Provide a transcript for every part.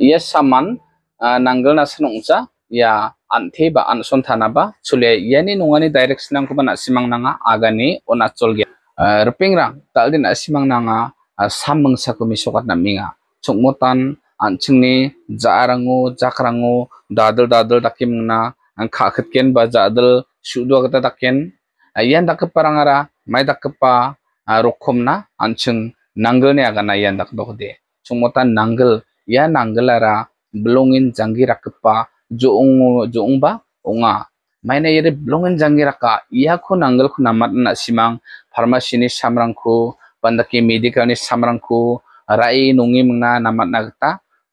ia saman ah, nanggil na senungsa ya anthe ba anson thanaba Iya ni nungani direction ang kumana simang nanga agani onachol ge rping rang taldin asimang nanga samang sakumi sokat naminga sungmutan anchingni jarangu jakrangu dadal dadal dakimna ang ken ba jadal sudwa kata takken ayan ah, dakparangara mai dakpa ah, rokhomna anching nangal ne agana yan dakdok de sungmutan nangal ya nanggelara belongin janggi rakpa jo ung jo ung ba onga maina yere belongin janggi raka iya ko nanggel ko namat na simang farmasi ni samrang ko bandaki medical ni samrang ko rai nungi mna namat na gata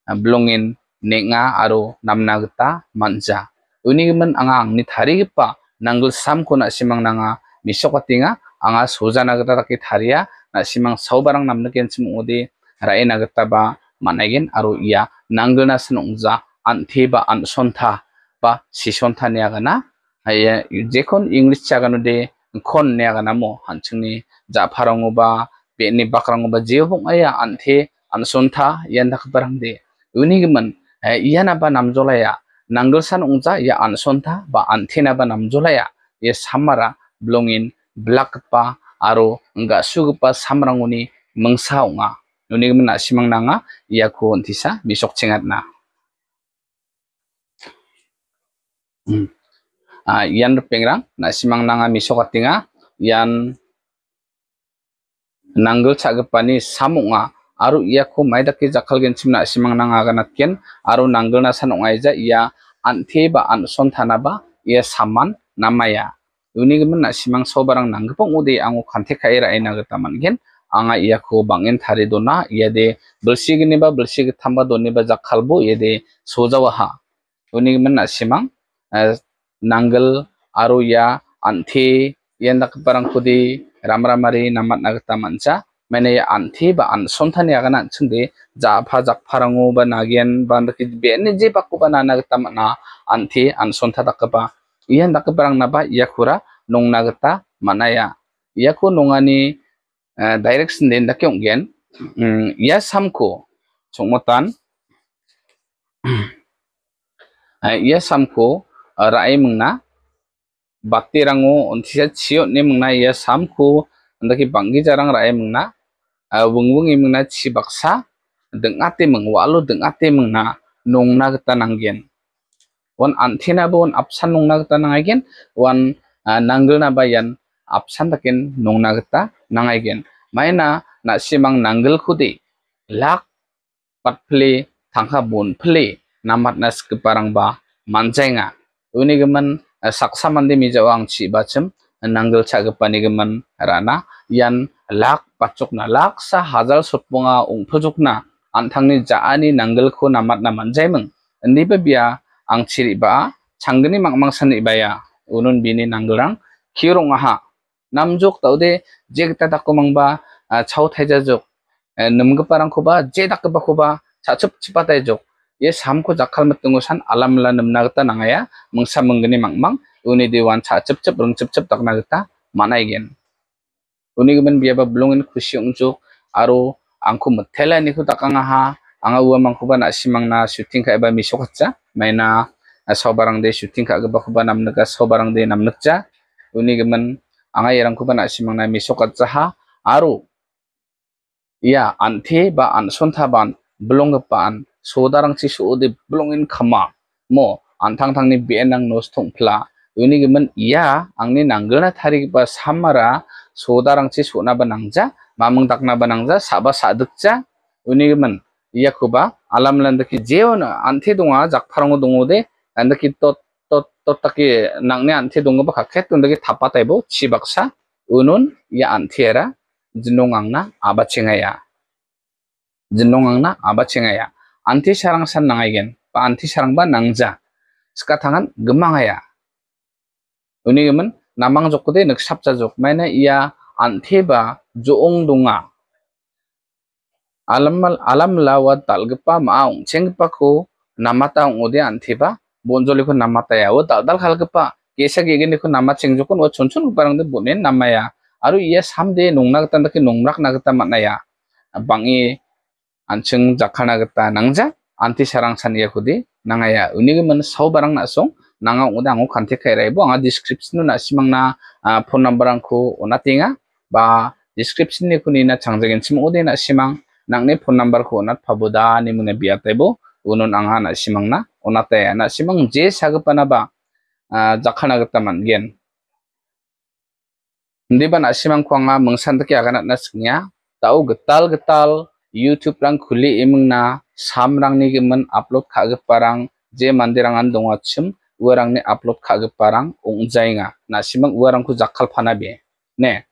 eh, belongin nenga aro namna gata manja uni men anga angni thari gipa nanggel sam ko na simang nanga misokatinga anga sojana na gata rakki tharia ya, na simang sau barang namna kensim ode rai na gata ba manegin aro ia nanggana senungja anthe ba ansontha বা সিসন্থা নেয়াগানা যেখন ইংলিশ চাগানো দে খন নেয়াগানা মো হানচুংনি জাফারঙ্গ বা বেনি বাকরাঙ্গ বা যে হোক আয়া আনথে আনসন্থা ইয়ান থাকবারং দে ইউনিগমন ইয়ানা বা নামজলায়া নাঙ্গল সান উংজা ইয়া আনসন্থা বা আনথেনা বা নামজলায়া ইয়ে সামারা ব্লংইন ব্লাক বা আরো গাসুগপা সামরাঙ্গনি মংসা উঙা nuni man na simang nanga iya ku untisa misok cengat na hmm. yan ah, pengrang na simang nanga misok atinga yan nanggel cagepani samung nga aru iya ke maidaki gen simna simang nanga nga ken aru nanggel na sanung aja iya ante ba anson ba iya saman namaya unigman na simang sobarang nanggepong ude angu kante kaira aina getaman gen anga iako bangin thari dona iya bersih gini ba belsig thamba doni ba jakhalbo iade sojawa ha mana sih simang eh, nangal aro ya anthe yandak barang kudi ramramari namat nagta mancha mene ya anthe ba an sonthani agana chinde ja pha jak pharangu ba nagian band ki bene je pakku ba nanagta mana anthe an sontha ba iya dak barang naba yakura nong nagta manaya iako nongani direction den da kyong gen ya sam ko chongmo tan ya sam ko rai mungna bakti rangu ontisa chiot ne mungna ya sam ko ki banggi jarang rai mungna wung-wung mungna chi baksa dengate mung walu dengate mungna nongna gata nanggen wan antena bon apsan nongna gata nanggen wan nanggel na bayan apsan takin nongna gita gen? maina na simang nanggel kudi lak pat pli tangka bun pli namat nas keparang ba manjenga uni gemen eh, saksa mandi mijawang chi bacem eh, nanggel cagepani gemen rana yan lak na lak sa hazal ung sotpunga ungphujukna antangni jaani nanggel namat na manjaimeng Ndi bia ang ciri ba mang sani baya unun bini nanggelang kirong aha 남족 다우데 제그타 다코망바 차우 태자족 넘급바랑코바 제다급바코바 차첩치바다족 ye samko jakal matungu san alam la namna gata nangaya mangsa menggeni mangmang uni de wan chachup chup rung chup chup tak nagata mana igen uni gemen biaba belungin kusi unjuk aro angku metela ni ku takanga ha anga uwa mangkuba na simang na shooting ka eba misok maina sau barang de shooting ka geba kuba namnaka sau barang de nam cha uni gemen anga yarang kuban asimang na misokat saha aru ia a n t e ba an s o n t a ban blong pa an sodarang c h i s u u d e blong in khama mo anthang thang ni b e n a n g nos thong phla u n i gimen ia angni nanggena thari ba samara sodarang c h i suna banangja mamang d a k n a banangja saba sadukja u n i gimen ia kuba alam landaki jeon a a n t e d o n g a jakpharang d o n g o de landaki tot to taki nangne anthe dungo ba khakhet tun dagi thapa taibo chi baksa unun ya anthera jinong angna aba chengaya jinong angna aba chengaya anthi sarang san nangaigen pa anti sarang ba nangja ska gemangaya uni gemen namang jokode nek sapja jok maina iya ia anti ba joong dunga alam alam lawa talgepa maung chengpa ko namata ngode anthe ba bonjoli ko n a m a taya w o dal dal k a l kpa kesa ge gen i ko n a m a chengjo kon w o chonchon ko a r a n g de bonen n a m a ya aru ia y samde n u n g n a k t a ndake n u n g r a k na gata matna ya bangi a n c e n g jakhana gata nangja anti sarang san i ya kudi nangaya unige man sau barang na song nanga n g uda n g o khante k a i r a i bo anga description na simang na phone number angko ona tinga ba description n i kunina changjegen sim ode na simang nangni phone number ko o n a p h a b u d a ni mune biatebo Unun na na na simang simang na 앙하나 시망나 오나타야나 시망 제 사급바나바 na simang 겐 Ndiban asimang ki mengsandaki na nasnya tau getal-getal YouTube lang kuli imeng na sam rang ni gemen upload ka parang je mandirangan donga chim warang ni upload ka parang ung jainga simang warang ku jakhal phana be ne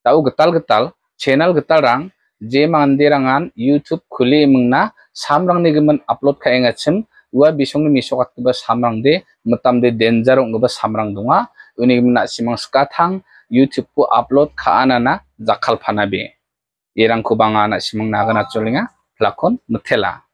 tau getal-getal channel getal rang je mandirangan YouTube kuli mengna samrang men upload kaya ngacem wa bisong ni miso katiba samrang de metam de denjar ngoba samrang dunga unigemna simang skatang YouTube ku upload ka anana zakal panabe. irang kubanga anak simang naga natsulinga lakon metela.